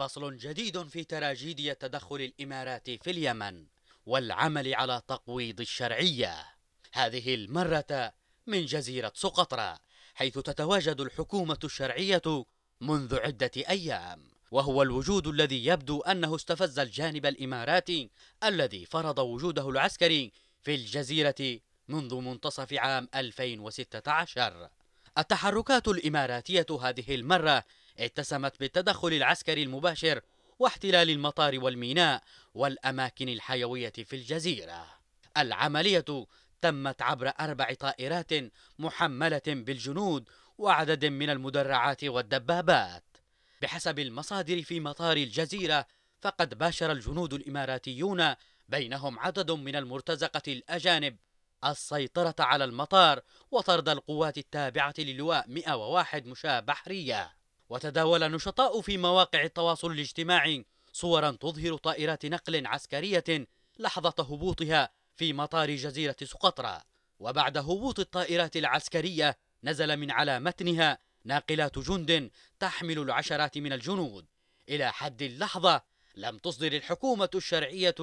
فصل جديد في تراجيديا تدخل الإمارات في اليمن والعمل على تقويض الشرعية هذه المرة من جزيرة سقطرى حيث تتواجد الحكومة الشرعية منذ عدة أيام وهو الوجود الذي يبدو أنه استفز الجانب الإماراتي الذي فرض وجوده العسكري في الجزيرة منذ منتصف عام 2016 التحركات الإماراتية هذه المرة اتسمت بالتدخل العسكري المباشر واحتلال المطار والميناء والأماكن الحيوية في الجزيرة العملية تمت عبر أربع طائرات محملة بالجنود وعدد من المدرعات والدبابات بحسب المصادر في مطار الجزيرة فقد باشر الجنود الإماراتيون بينهم عدد من المرتزقة الأجانب السيطرة على المطار وطرد القوات التابعة للواء 101 مشاة بحرية وتداول نشطاء في مواقع التواصل الاجتماعي صورا تظهر طائرات نقل عسكرية لحظة هبوطها في مطار جزيرة سقطرى وبعد هبوط الطائرات العسكرية نزل من على متنها ناقلات جند تحمل العشرات من الجنود إلى حد اللحظة لم تصدر الحكومة الشرعية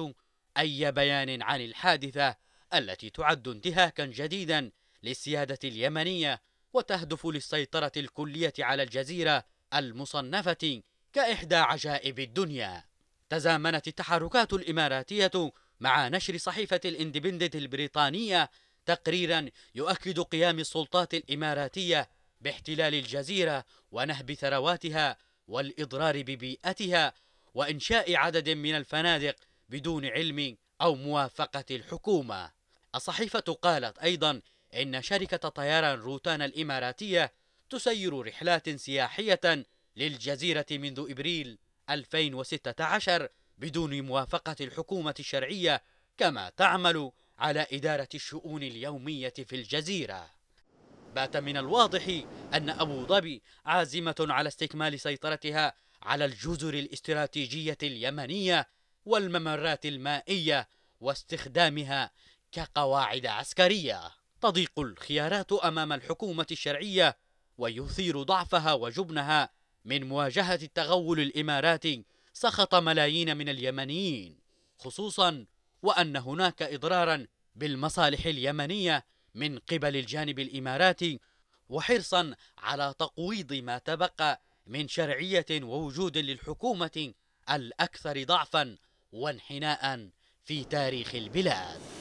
أي بيان عن الحادثة التي تعد انتهاكا جديدا للسيادة اليمنية وتهدف للسيطرة الكلية على الجزيرة المصنفة كإحدى عجائب الدنيا تزامنت التحركات الإماراتية مع نشر صحيفة الاندبندنت البريطانية تقريرا يؤكد قيام السلطات الإماراتية باحتلال الجزيرة ونهب ثرواتها والإضرار ببيئتها وإنشاء عدد من الفنادق بدون علم أو موافقة الحكومة الصحيفة قالت أيضا إن شركة طيران روتانا الإماراتية تسير رحلات سياحية للجزيرة منذ إبريل 2016 بدون موافقة الحكومة الشرعية كما تعمل على إدارة الشؤون اليومية في الجزيرة بات من الواضح أن أبو ظبي عازمة على استكمال سيطرتها على الجزر الاستراتيجية اليمنية والممرات المائية واستخدامها كقواعد عسكرية تضيق الخيارات أمام الحكومة الشرعية ويثير ضعفها وجبنها من مواجهة التغول الإماراتي سخط ملايين من اليمنيين خصوصا وأن هناك إضرارا بالمصالح اليمنية من قبل الجانب الإماراتي وحرصا على تقويض ما تبقى من شرعية ووجود للحكومة الأكثر ضعفا وانحناء في تاريخ البلاد